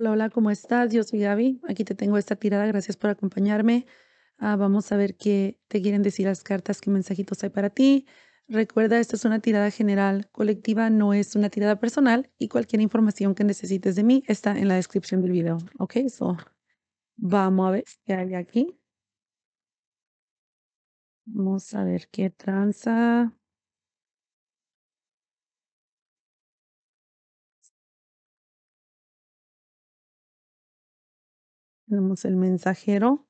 Hola, hola, ¿cómo estás? Yo soy Gaby. Aquí te tengo esta tirada. Gracias por acompañarme. Ah, vamos a ver qué te quieren decir las cartas, qué mensajitos hay para ti. Recuerda, esta es una tirada general, colectiva, no es una tirada personal y cualquier información que necesites de mí está en la descripción del video. Ok, so vamos a ver qué hay aquí. Vamos a ver qué tranza. Tenemos el mensajero.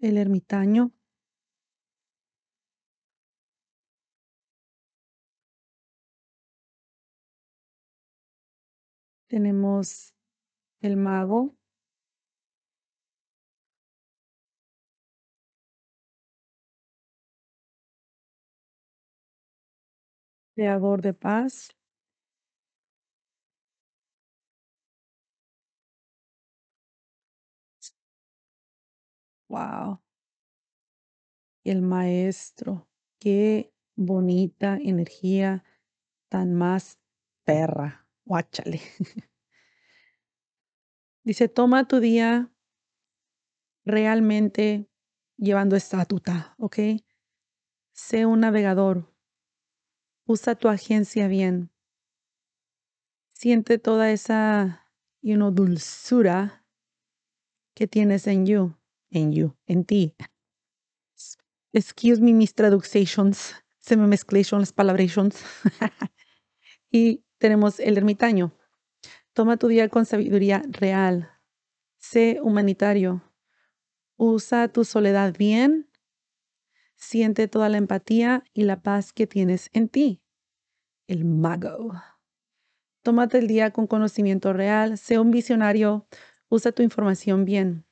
El ermitaño. Tenemos el mago. creador de paz. Wow. el maestro, qué bonita energía tan más perra. Guáchale. Dice, toma tu día realmente llevando estatuta, ¿ok? Sé un navegador, usa tu agencia bien. Siente toda esa dulzura que tienes en you, en you, en ti. Excuse me mis traducciones, se me las palabras. y tenemos el ermitaño. Toma tu día con sabiduría real. Sé humanitario. Usa tu soledad bien siente toda la empatía y la paz que tienes en ti. El mago. Tómate el día con conocimiento real, Sé un visionario, usa tu información bien.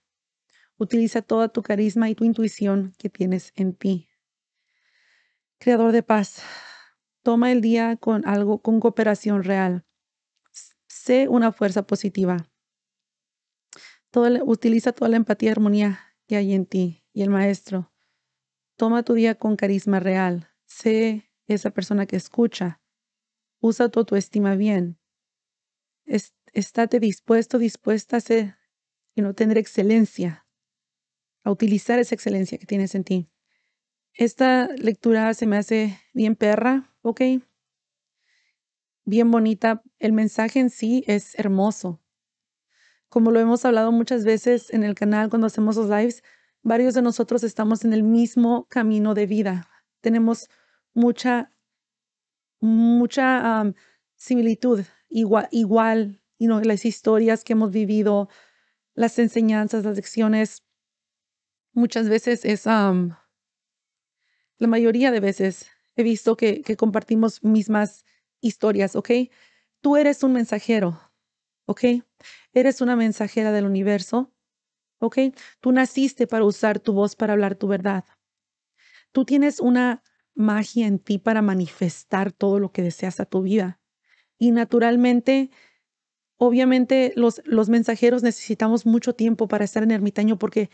Utiliza toda tu carisma y tu intuición que tienes en ti. Creador de paz, toma el día con algo, con cooperación real. Sé una fuerza positiva. utiliza toda la empatía y armonía que hay en ti y el maestro Toma tu día con carisma real. Sé esa persona que escucha. Usa tu autoestima bien. Estáte dispuesto, dispuesta a ser y no tener excelencia, a utilizar esa excelencia que tienes en ti. Esta lectura se me hace bien perra, ¿ok? Bien bonita. El mensaje en sí es hermoso. Como lo hemos hablado muchas veces en el canal cuando hacemos los lives, varios de nosotros estamos en el mismo camino de vida. Tenemos mucha, mucha similitud, igual, las historias que hemos vivido, las enseñanzas, las lecciones. Muchas veces es, la mayoría de veces he visto que compartimos mismas historias, ¿ok? Tú eres un mensajero, ¿ok? Eres una mensajera del universo ¿ok? Tú naciste para usar tu voz para hablar tu verdad. Tú tienes una magia en ti para manifestar todo lo que deseas a tu vida. Y naturalmente, obviamente los, los mensajeros necesitamos mucho tiempo para estar en ermitaño porque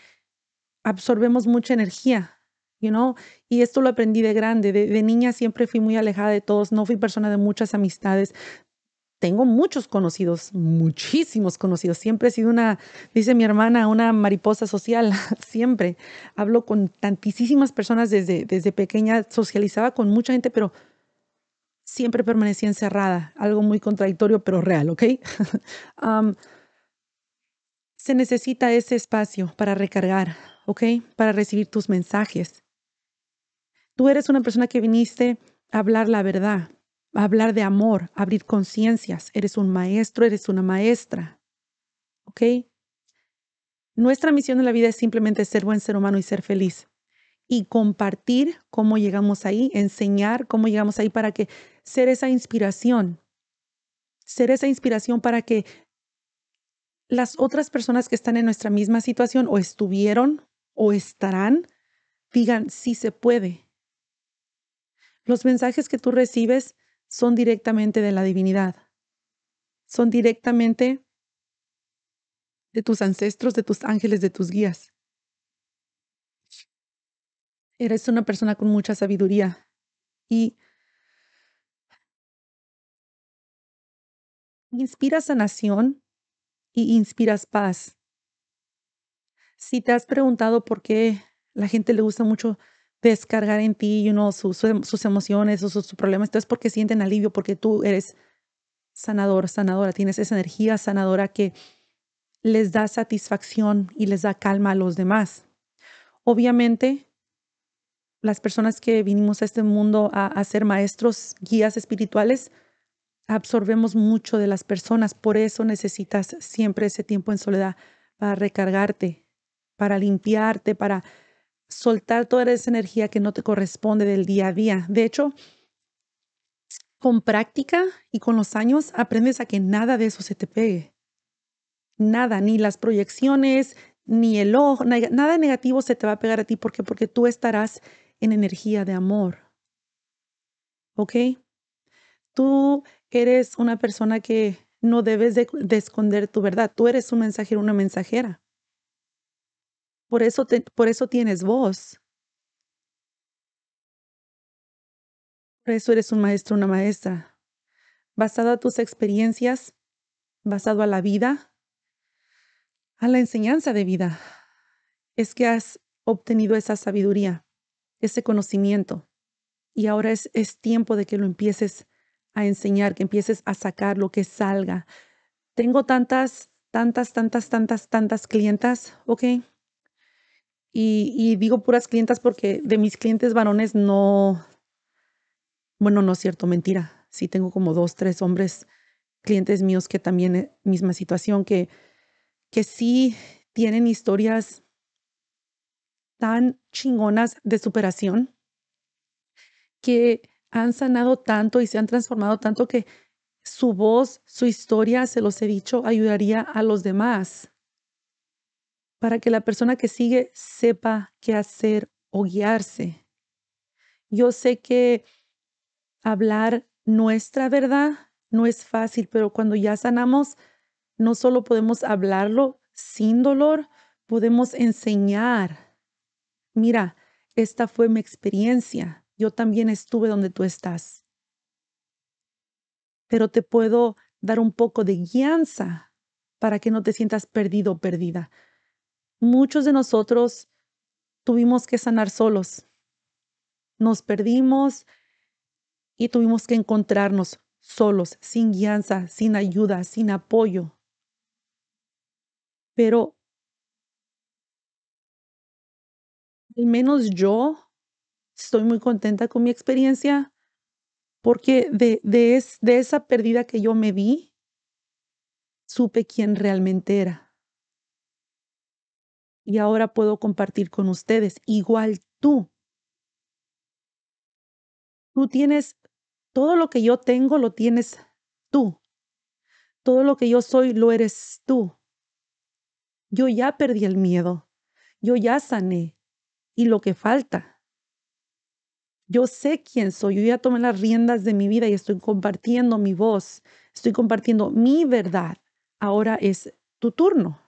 absorbemos mucha energía, you know? Y esto lo aprendí de grande. De, de, niña siempre fui muy alejada de todos, no fui persona de muchas amistades, tengo muchos conocidos, muchísimos conocidos. Siempre he sido una, dice mi hermana, una mariposa social. Siempre hablo con tantísimas personas desde, desde pequeña, socializaba con mucha gente, pero siempre permanecía encerrada. Algo muy contradictorio, pero real, ¿ok? se necesita ese espacio para recargar, ¿ok? Para recibir tus mensajes. Tú eres una persona que viniste a hablar la verdad, hablar de amor, abrir conciencias. Eres un maestro, eres una maestra. ¿Ok? Nuestra misión en la vida es simplemente ser buen ser humano y ser feliz. Y compartir cómo llegamos ahí, enseñar cómo llegamos ahí para que ser esa inspiración. Ser esa inspiración para que las otras personas que están en nuestra misma situación o estuvieron o estarán, digan, sí se puede. Los mensajes que tú recibes son directamente de la divinidad, son directamente de tus ancestros, de tus ángeles, de tus guías. Eres una persona con mucha sabiduría y inspiras sanación y inspiras paz. Si te has preguntado por qué la gente le gusta mucho descargar en ti you em, sus, emociones o sus, sus problemas. Entonces, porque sienten alivio, porque tú eres sanador, sanadora, tienes esa energía sanadora que les da satisfacción y les da calma a los demás. Obviamente, las personas que vinimos a este mundo a, a ser maestros, guías espirituales, absorbemos mucho de las personas. Por eso necesitas siempre ese tiempo en soledad para recargarte, para limpiarte, para soltar toda esa energía que no te corresponde del día a día. De hecho, con práctica y con los años aprendes a que nada de eso se te pegue. Nada, ni las proyecciones, ni el ojo, nada negativo se te va a pegar a ti porque porque tú estarás en energía de amor. ¿Ok? Tú eres una persona que no debes de, de esconder tu verdad. Tú eres un mensajero, una mensajera. Por eso, por eso tienes voz. Por eso eres un maestro, una maestra. Basado a tus experiencias, basado a la vida, a la enseñanza de vida, es que has obtenido esa sabiduría, ese conocimiento. Y ahora es, es tiempo de que lo empieces a enseñar, que empieces a sacar lo que salga. Tengo tantas, tantas, tantas, tantas, tantas clientas, ¿ok? Y, digo puras clientas porque de mis clientes varones no, bueno, no es cierto, mentira. Sí tengo como dos, tres hombres clientes míos que también, eh, misma situación, que, que sí tienen historias tan chingonas de superación que han sanado tanto y se han transformado tanto que su voz, su historia, se los he dicho, ayudaría a los demás para que la persona que sigue sepa qué hacer o guiarse. Yo sé que hablar nuestra verdad no es fácil, pero cuando ya sanamos, no solo podemos hablarlo sin dolor, podemos enseñar. Mira, esta fue mi experiencia. Yo también estuve donde tú estás. Pero te puedo dar un poco de guianza para que no te sientas perdido o perdida muchos de nosotros tuvimos que sanar solos. Nos perdimos y tuvimos que encontrarnos solos, sin guianza, sin ayuda, sin apoyo. Pero al menos yo estoy muy contenta con mi experiencia porque de, esa pérdida que yo me vi, supe quién realmente era y ahora puedo compartir con ustedes. Igual tú. Tú tienes, todo lo que yo tengo lo tienes tú. Todo lo que yo soy lo eres tú. Yo ya perdí el miedo. Yo ya sané. Y lo que falta. Yo sé quién soy. Yo ya tomé las riendas de mi vida y estoy compartiendo mi voz. Estoy compartiendo mi verdad. Ahora es tu turno.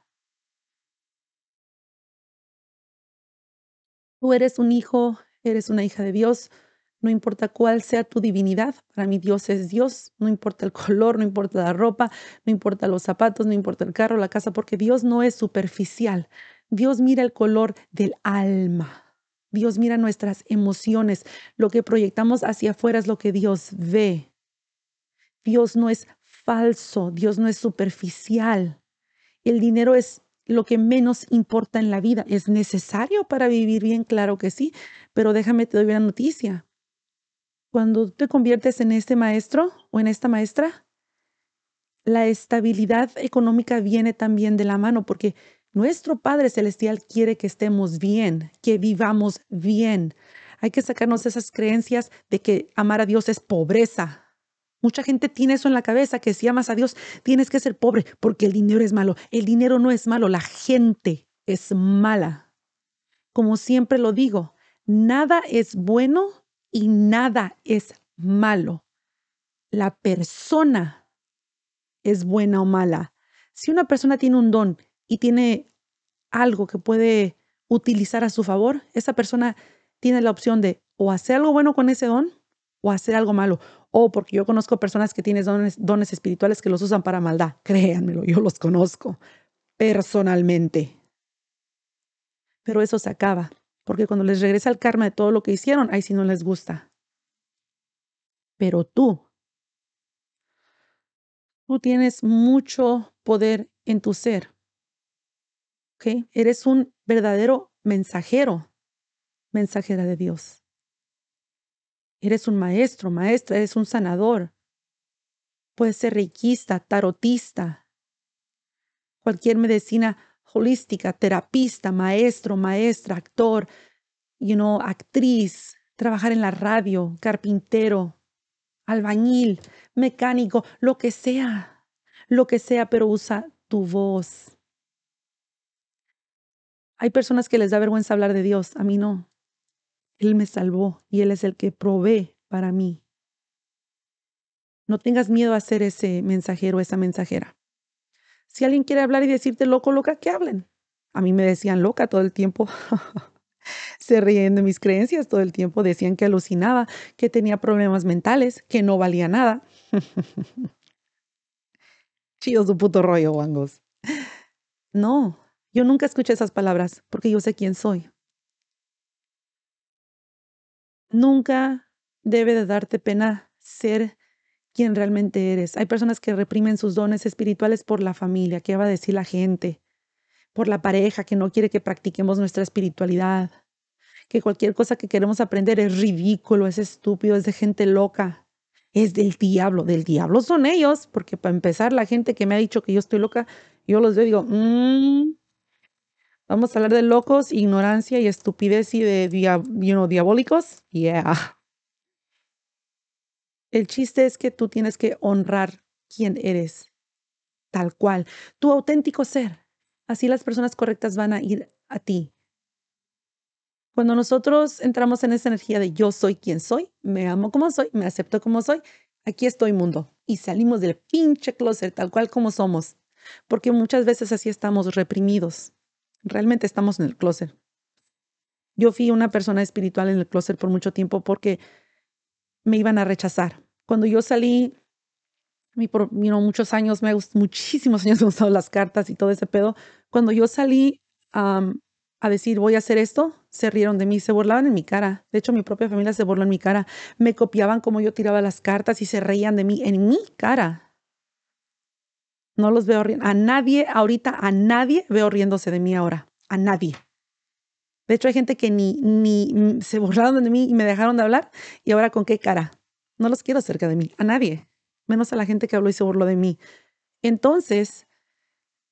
Tú eres un hijo, eres una hija de Dios, no importa cuál sea tu divinidad, para mí Dios es Dios, no importa el color, no importa la ropa, no importa los zapatos, no importa el carro, la casa, porque Dios no es superficial. Dios mira el color del alma. Dios mira nuestras emociones. Lo que proyectamos hacia afuera es lo que Dios ve. Dios no es falso, Dios no es superficial. El dinero es lo que menos importa en la vida. ¿Es necesario para vivir bien? Claro que sí, pero déjame te doy una noticia. Cuando te conviertes en este maestro o en esta maestra, la estabilidad económica viene también de la mano, porque nuestro Padre Celestial quiere que estemos bien, que vivamos bien. Hay que sacarnos esas creencias de que amar a Dios es pobreza. Mucha gente tiene eso en la cabeza, que si amas a Dios tienes que ser pobre porque el dinero es malo. El dinero no es malo, la gente es mala. Como siempre lo digo, nada es bueno y nada es malo. La persona es buena o mala. Si una persona tiene un don y tiene algo que puede utilizar a su favor, esa persona tiene la opción de o hacer algo bueno con ese don o hacer algo malo, o porque yo conozco personas que tienen dones, dones espirituales que los usan para maldad. Créanmelo, yo los conozco personalmente. Pero eso se acaba, porque cuando les regresa el karma de todo lo que hicieron, ahí sí no les gusta. Pero tú, tú tienes mucho poder en tu ser. Eres un verdadero mensajero, mensajera de Dios. Eres un maestro, maestra, eres un sanador. Puedes ser riquista, tarotista, cualquier medicina holística, terapista, maestro, maestra, actor, you know, actriz, trabajar en la radio, carpintero, albañil, mecánico, lo que sea, lo que sea, pero usa tu voz. Hay personas que les da vergüenza hablar de Dios, a mí no. Él me salvó y Él es el que provee para mí. No tengas miedo a ser ese mensajero, esa mensajera. Si alguien quiere hablar y decirte loco, loca, que hablen. A mí me decían loca todo el tiempo. Se ríen de mis creencias todo el tiempo. Decían que alucinaba, que tenía problemas mentales, que no valía nada. Chido su puto rollo, Wangos. No, yo nunca escuché esas palabras porque yo sé quién soy nunca debe de darte pena ser quien realmente eres. Hay personas que reprimen sus dones espirituales por la familia, qué va a decir la gente, por la pareja que no quiere que practiquemos nuestra espiritualidad, que cualquier cosa que queremos aprender es ridículo, es estúpido, es de gente loca, es del diablo. Del diablo son ellos, porque para empezar, la gente que me ha dicho que yo estoy loca, yo los veo y digo, mmm, Vamos a hablar de locos, ignorancia y estupidez y de you know, diabólicos. Yeah. El chiste es que tú tienes que honrar quién eres, tal cual, tu auténtico ser. Así las personas correctas van a ir a ti. Cuando nosotros entramos en esa energía de yo soy quien soy, me amo como soy, me acepto como soy, aquí estoy mundo. Y salimos del pinche closet tal cual como somos, porque muchas veces así estamos reprimidos realmente estamos en el closet. Yo fui una persona espiritual en el closet por mucho tiempo porque me iban a rechazar. Cuando yo salí, por muchos años, me muchísimos años me usado las cartas y todo ese pedo. Cuando yo salí a decir voy a hacer esto, se rieron de mí, se burlaban en mi cara. De hecho, mi propia familia se burló en mi cara. Me copiaban como yo tiraba las cartas y se reían de mí en mi cara. No los veo A nadie, ahorita, a nadie veo riéndose de mí ahora. A nadie. De hecho, hay gente que ni, ni mm, se burlaron de mí y me dejaron de hablar. ¿Y ahora con qué cara? No los quiero cerca de mí. A nadie. Menos a la gente que habló y se burló de mí. Entonces,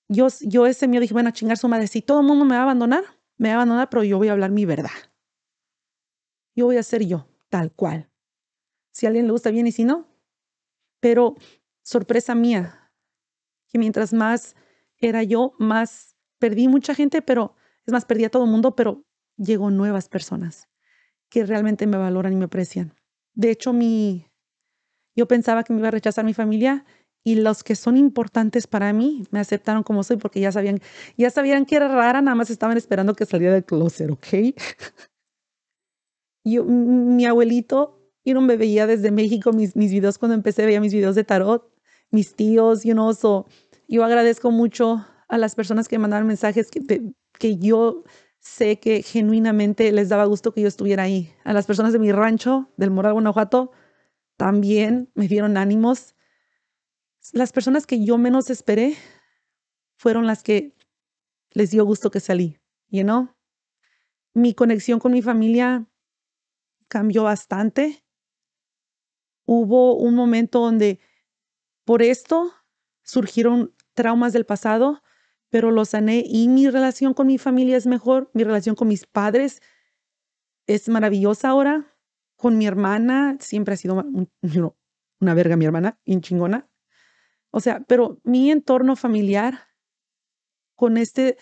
yo, yo ese mío dije, bueno, chingar su madre. Si todo el mundo me va a abandonar, me va a abandonar, pero yo voy a hablar mi verdad. Yo voy a ser yo, tal cual. Si a alguien le gusta bien y si no. Pero sorpresa mía, que mientras más era yo, más perdí mucha gente, pero es más, perdí a todo el mundo, pero llegó nuevas personas que realmente me valoran y me aprecian. De hecho, mi, yo pensaba que me iba a rechazar mi familia y los que son importantes para mí me aceptaron como soy porque ya sabían, ya sabían que era rara, nada más estaban esperando que saliera del closet, ¿ok? yo, mi abuelito, yo no me veía desde México, mis, mis videos cuando empecé, veía mis videos de tarot mis tíos, you know, so yo agradezco mucho a las personas que mandaron mensajes que, que yo sé que genuinamente les daba gusto que yo estuviera ahí. A las personas de mi rancho, del Moral, Guanajuato, también me dieron ánimos. Las personas que yo menos esperé fueron las que les dio gusto que salí, you no? Mi conexión con mi familia cambió bastante. Hubo un momento donde por esto surgieron traumas del pasado, pero los sané y mi relación con mi familia es mejor, mi relación con mis padres es maravillosa ahora, con mi hermana siempre ha sido una verga mi hermana, y chingona. O sea, pero mi entorno familiar con este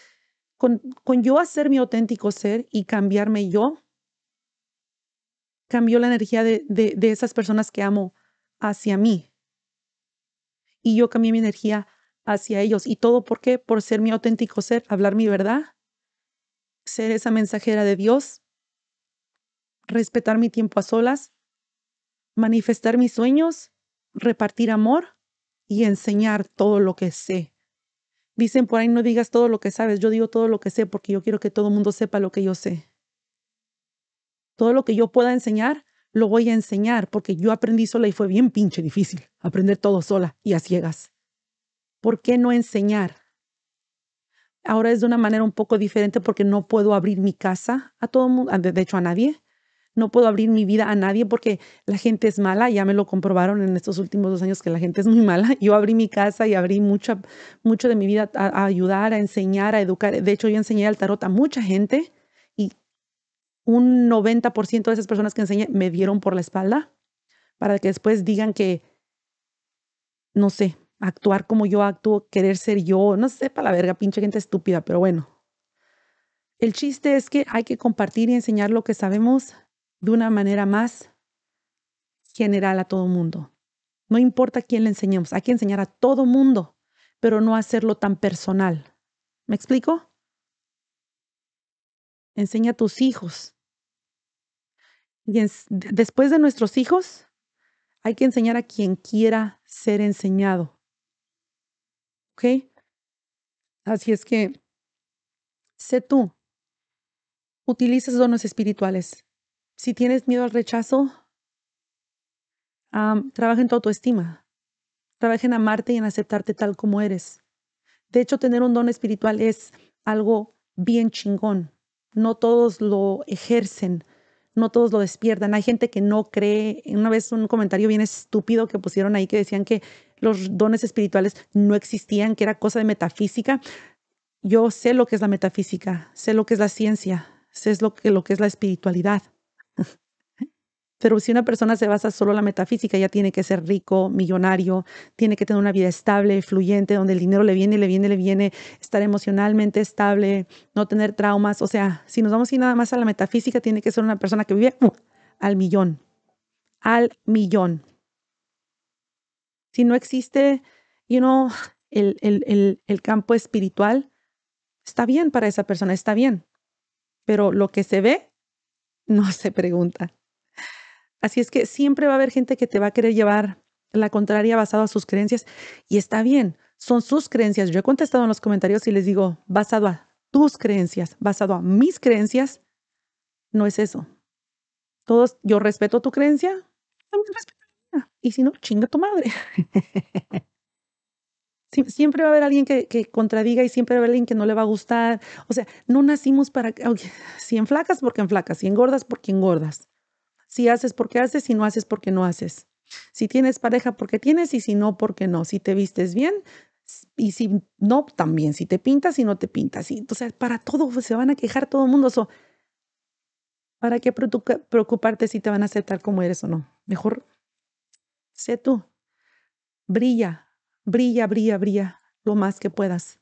con, yo hacer mi auténtico ser y cambiarme yo, cambió la energía de esas personas que amo hacia mí y yo cambié mi energía hacia ellos. ¿Y todo por qué? Por ser mi auténtico ser, hablar mi verdad, ser esa mensajera de Dios, respetar mi tiempo a solas, manifestar mis sueños, repartir amor y enseñar todo lo que sé. Dicen por ahí no digas todo lo que sabes, yo digo todo lo que sé porque yo quiero que todo el mundo sepa lo que yo sé. Todo lo que yo pueda enseñar, lo voy a enseñar porque yo aprendí sola y fue bien pinche difícil aprender todo sola y a ciegas. ¿Por qué no enseñar? Ahora es de una manera un poco diferente porque no puedo abrir mi casa a todo mundo, de hecho a nadie. No puedo abrir mi vida a nadie porque la gente es mala. Ya me lo comprobaron en estos últimos dos años que la gente es muy mala. Yo abrí mi casa y abrí mucha, mucho de mi vida a, a ayudar, a enseñar, a educar. De hecho, yo enseñé al tarot a mucha gente un 90% de esas personas que enseñé me dieron por la espalda para que después digan que, no sé, actuar como yo actúo, querer ser yo, no sé, para la verga, pinche gente estúpida, pero bueno. El chiste es que hay que compartir y enseñar lo que sabemos de una manera más general a todo mundo. No importa a quién le enseñemos, hay que enseñar a todo mundo, pero no hacerlo tan personal. ¿Me explico? Enseña a tus hijos después de nuestros hijos, hay que enseñar a quien quiera ser enseñado. ¿Ok? Así es que, sé tú, utilices dones espirituales. Si tienes miedo al rechazo, trabaja en tu autoestima. Trabaja en amarte y en aceptarte tal como eres. De hecho, tener un don espiritual es algo bien chingón. No todos lo ejercen no todos lo despiertan. Hay gente que no cree. Una vez un comentario bien estúpido que pusieron ahí que decían que los dones espirituales no existían, que era cosa de metafísica. Yo sé lo que es la metafísica, sé lo que es la ciencia, sé lo que, lo que es la espiritualidad. Pero si una persona se basa solo en la metafísica, ya tiene que ser rico, millonario, tiene que tener una vida estable, fluyente, donde el dinero le viene, le viene, le viene, estar emocionalmente estable, no tener traumas. O sea, si nos vamos a nada más a la metafísica, tiene que ser una persona que vive uh, al millón, al millón. Si no existe, you know, el campo espiritual, está bien para esa persona, está bien. Pero lo que se ve, no se pregunta. Así es que siempre va a haber gente que te va a querer llevar la contraria basado a sus creencias y está bien, son sus creencias. Yo he contestado en los comentarios y les digo, basado a tus creencias, basado a mis creencias, no es eso. Todos, yo respeto tu creencia, también respeto la mía. Y si no, chinga tu madre. siempre va a haber alguien que, contradiga y siempre va a haber alguien que no le va a gustar. O sea, no nacimos para... si si enflacas, porque en flacas, Si engordas, porque engordas. Si haces porque haces, si no haces porque no haces. Si tienes pareja porque tienes y si no porque no. Si te vistes bien y si no también. Si te pintas y no te pintas. Y, entonces, para todo pues, se van a quejar todo el mundo. ¿Para qué preocuparte si te van a aceptar como eres o no? Mejor sé tú. Brilla, brilla, brilla, brilla lo más que puedas.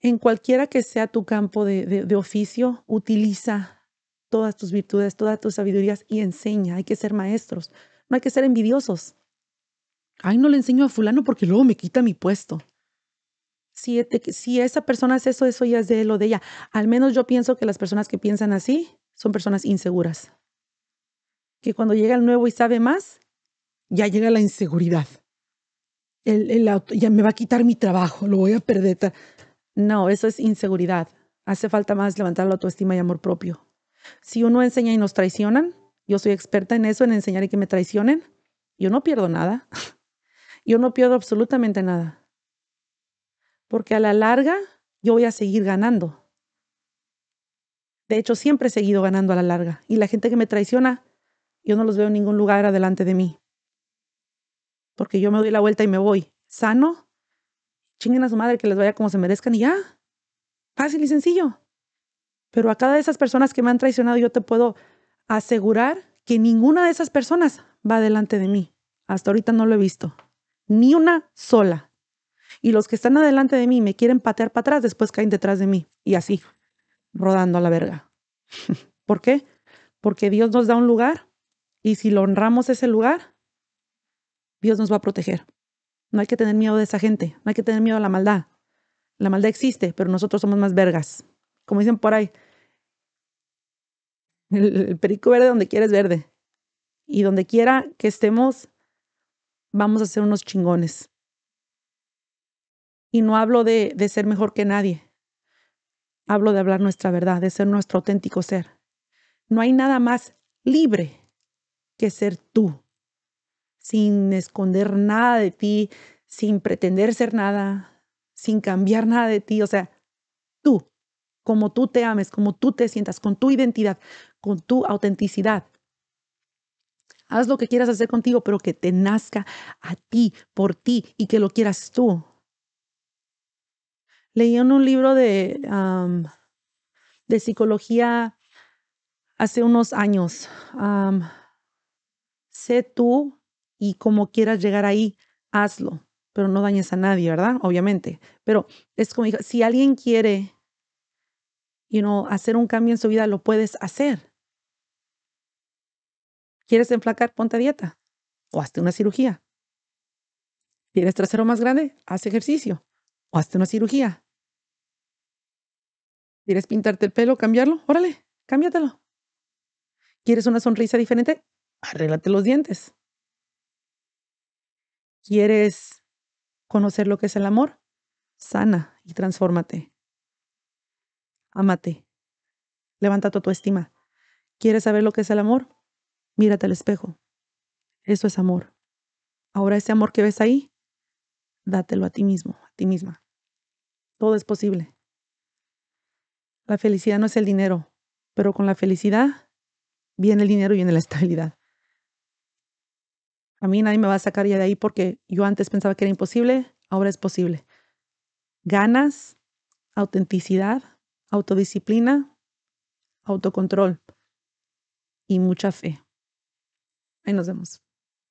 En cualquiera que sea tu campo de oficio, utiliza todas tus virtudes, todas tus sabidurías y enseña. Hay que ser maestros, no hay que ser envidiosos. Ay, no le enseño a fulano porque luego me quita mi puesto. Si, e, si esa persona hace eso, eso ya es de él o de ella. Al menos yo pienso que las personas que piensan así son personas inseguras. Que cuando llega el nuevo y sabe más, ya llega la inseguridad. ya me va a quitar mi trabajo, lo voy a perder. No, eso es inseguridad. Hace falta más levantar la autoestima y amor propio. Si uno enseña y nos traicionan, yo soy experta en eso, en enseñar y que me traicionen, yo no pierdo nada. Yo no pierdo absolutamente nada. Porque a la larga yo voy a seguir ganando. De hecho, siempre he seguido ganando a la larga. Y la gente que me traiciona, yo no los veo en ningún lugar adelante de mí. Porque yo me doy la vuelta y me voy. Sano, chinguen a su madre que les vaya como se merezcan y ya. Fácil y sencillo. Pero a cada de esas personas que me han traicionado, yo te puedo asegurar que ninguna de esas personas va delante de mí. Hasta ahorita no lo he visto. Ni una sola. Y los que están adelante de mí me quieren patear para atrás, después caen detrás de mí. Y así, rodando a la verga. ¿Por qué? Porque Dios nos da un lugar y si lo honramos ese lugar, Dios nos va a proteger. No hay que tener miedo de esa gente, no hay que tener miedo a la maldad. La maldad existe, pero nosotros somos más vergas. Como dicen por ahí, el, perico verde donde quieres verde. Y donde quiera que estemos, vamos a ser unos chingones. Y no hablo de, de ser mejor que nadie. Hablo de hablar nuestra verdad, de ser nuestro auténtico ser. No hay nada más libre que ser tú, sin esconder nada de ti, sin pretender ser nada, sin cambiar nada de ti. O sea, tú, como tú te ames, como tú te sientas, con tu identidad, con tu autenticidad. Haz lo que quieras hacer contigo, pero que te nazca a ti, por ti, y que lo quieras tú. Leí en un libro de, de psicología hace unos años. sé tú y como quieras llegar ahí, hazlo, pero no dañes a nadie, ¿verdad? Obviamente. Pero es como, si alguien quiere, you know, hacer un cambio en su vida, lo puedes hacer. ¿Quieres enflacar? Ponte a dieta o hazte una cirugía. ¿Quieres trasero más grande? Haz ejercicio o hazte una cirugía. ¿Quieres pintarte el pelo, cambiarlo? Órale, cámbiatelo. ¿Quieres una sonrisa diferente? Arréglate los dientes. ¿Quieres conocer lo que es el amor? Sana y transfórmate. Amate. Levanta tu autoestima. ¿Quieres saber lo que es el amor? Mírate al espejo. Eso es amor. Ahora ese amor que ves ahí, dátelo a ti mismo, a ti misma. Todo es posible. La felicidad no es el dinero, pero con la felicidad viene el dinero y viene la estabilidad. A mí nadie me va a sacar ya de ahí porque yo antes pensaba que era imposible, ahora es posible. Ganas, autenticidad, autodisciplina, autocontrol y mucha fe. Ahí nos vemos.